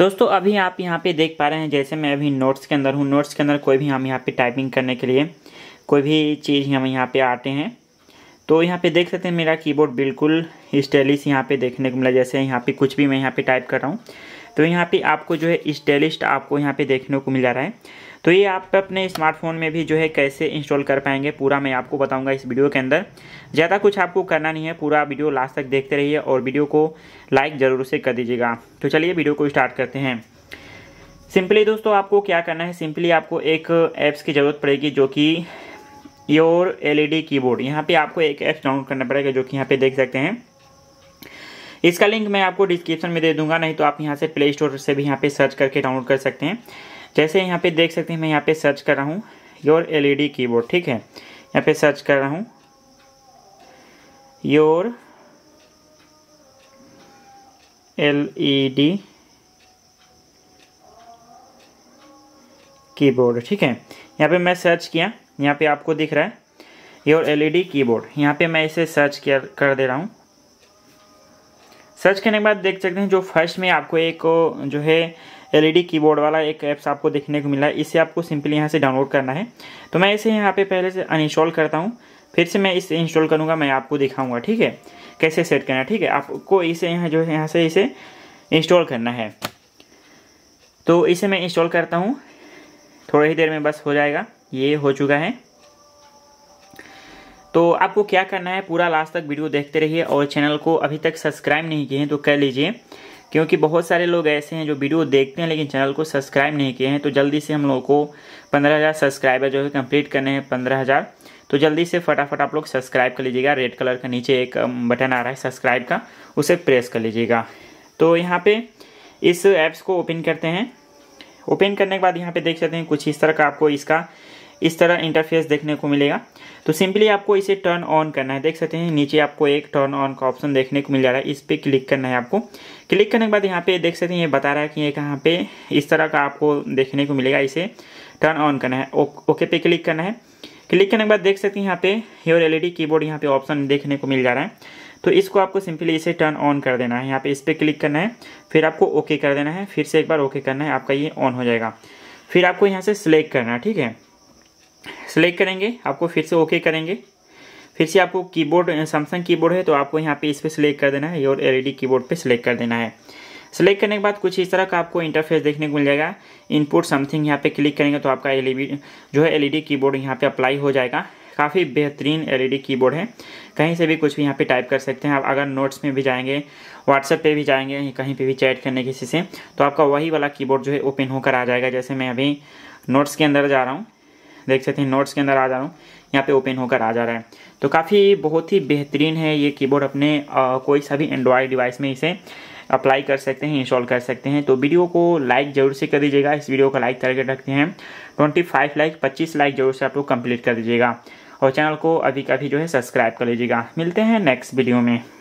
दोस्तों अभी आप यहाँ पे देख पा रहे हैं जैसे मैं अभी नोट्स के अंदर हूँ नोट्स के अंदर कोई भी हम यहाँ पे टाइपिंग करने के लिए कोई भी चीज़ हम यहाँ पे आते हैं तो यहाँ पे देख सकते हैं मेरा कीबोर्ड बिल्कुल स्टेलिस यहाँ पे देखने को मिला जैसे यहाँ पे कुछ भी मैं यहाँ पे टाइप कर रहा हूँ तो यहाँ पे आपको जो है स्टेलिस्ट आपको यहाँ पे देखने को मिल जा रहा है तो ये आप अपने स्मार्टफोन में भी जो है कैसे इंस्टॉल कर पाएंगे पूरा मैं आपको बताऊंगा इस वीडियो के अंदर ज़्यादा कुछ आपको करना नहीं है पूरा वीडियो लास्ट तक देखते रहिए और वीडियो को लाइक ज़रूर से कर दीजिएगा तो चलिए वीडियो को स्टार्ट करते हैं सिंपली दोस्तों आपको क्या करना है सिंपली आपको एक ऐप्स की ज़रूरत पड़ेगी जो कि your L E D keyboard यहाँ पर आपको एक ऐप्स डाउनलोड करना पड़ेगा जो कि यहाँ पर देख सकते हैं इसका लिंक मैं आपको डिस्क्रिप्शन में दे दूंगा नहीं तो आप यहाँ से प्ले स्टोर से भी यहाँ पे सर्च करके डाउनलोड कर सकते हैं जैसे यहाँ पे देख सकते हैं मैं यहाँ पे सर्च कर रहा हूँ योर एल कीबोर्ड ठीक है यहाँ पे सर्च कर रहा हूँ योर एल कीबोर्ड ठीक है यहाँ पे मैं सर्च किया यहाँ पे आपको दिख रहा है योर एलईडी कीबोर्ड यहाँ पे मैं इसे सर्च किया कर दे रहा हूँ सर्च करने के बाद देख सकते हैं जो फर्स्ट में आपको एक जो है एलईडी कीबोर्ड वाला एक ऐप्स आपको देखने को मिला है इसे आपको सिंपली यहाँ से डाउनलोड करना है तो मैं इसे यहाँ पे पहले से अनइंस्टॉल करता हूँ फिर से मैं इसे इंस्टॉल करूँगा मैं आपको दिखाऊँगा ठीक है कैसे सेट करना है ठीक है आपको इसे यहाँ जो है यहाँ से इसे इंस्टॉल करना है तो इसे मैं इंस्टॉल करता हूँ थोड़ी ही देर में बस हो जाएगा ये हो चुका है तो आपको क्या करना है पूरा लास्ट तक वीडियो देखते रहिए और चैनल को अभी तक सब्सक्राइब नहीं किए हैं तो कर लीजिए क्योंकि बहुत सारे लोग ऐसे हैं जो वीडियो देखते हैं लेकिन चैनल को सब्सक्राइब नहीं किए हैं तो जल्दी से हम लोगों को पंद्रह हज़ार सब्सक्राइबर जो है कंप्लीट करने हैं पंद्रह हज़ार तो जल्दी से फटाफट आप लोग सब्सक्राइब कर लीजिएगा रेड कलर का नीचे एक बटन आ रहा है सब्सक्राइब का उसे प्रेस कर लीजिएगा तो यहाँ पर इस ऐप्स को ओपन करते हैं ओपन करने के बाद यहाँ पे देख सकते हैं कुछ इस तरह का आपको इसका इस तरह इंटरफेस देखने को मिलेगा तो सिंपली आपको इसे टर्न ऑन करना है देख सकते हैं नीचे आपको एक टर्न ऑन का ऑप्शन देखने को मिल जा रहा है इस पर क्लिक करना है आपको क्लिक करने के बाद यहाँ पे देख सकते हैं ये बता रहा है कि ये कहाँ पे इस तरह का आपको देखने को मिलेगा इसे टर्न ऑन करना है ओके पे क्लिक करना है क्लिक करने के बाद देख सकते हैं यहाँ पे योर एलईडी कीबोर्ड यहाँ पे ऑप्शन देखने को मिल जा रहा है तो इसको आपको सिंपली इसे टर्न ऑन कर देना है यहाँ पे इस पर क्लिक करना है फिर आपको ओके कर देना है फिर से एक बार ओके करना है आपका ये ऑन हो जाएगा फिर आपको यहाँ से सिलेक्ट करना है ठीक है सेलेक्ट करेंगे आपको फिर से ओके करेंगे फिर से आपको कीबोर्ड सैमसंग कीबोर्ड है तो आपको यहाँ पे इस पर सिलेक्ट कर देना है और एलईडी कीबोर्ड e पे सिलेक्ट कर देना है सिलेक्ट करने के बाद कुछ इस तरह का आपको इंटरफेस देखने को मिल जाएगा इनपुट समथिंग यहाँ पे क्लिक करेंगे तो आपका एल e जो है एलईडी कीबोर्ड e यहाँ पे अप्लाई हो जाएगा काफ़ी बेहतरीन एलईडी कीबोर्ड है कहीं से भी कुछ भी यहाँ पे टाइप कर सकते हैं आप अगर नोट्स में भी जाएंगे व्हाट्सएप पे भी जाएंगे कहीं पे भी चैट करने किसी से तो आपका वही वाला कीबोर्ड जो है ओपन होकर आ जाएगा जैसे मैं अभी नोट्स के अंदर जा रहा हूँ देख सकते हैं नोट्स के अंदर आ जा रहा हूँ यहाँ पे ओपन होकर आ जा रहा है तो काफ़ी बहुत ही बेहतरीन है ये कीबोर्ड अपने आ, कोई सा भी एंड्रॉयड डिवाइस में इसे अप्लाई कर सकते हैं इंस्टॉल कर सकते हैं तो वीडियो को लाइक जरूर से कर दीजिएगा इस वीडियो का लाइक करके रखते हैं ट्वेंटी फाइव लाइक पच्चीस लाइक जरूर से आप लोग कंप्लीट कर दीजिएगा और चैनल को अभी कभी जो है सब्सक्राइब कर लीजिएगा मिलते हैं नेक्स्ट वीडियो में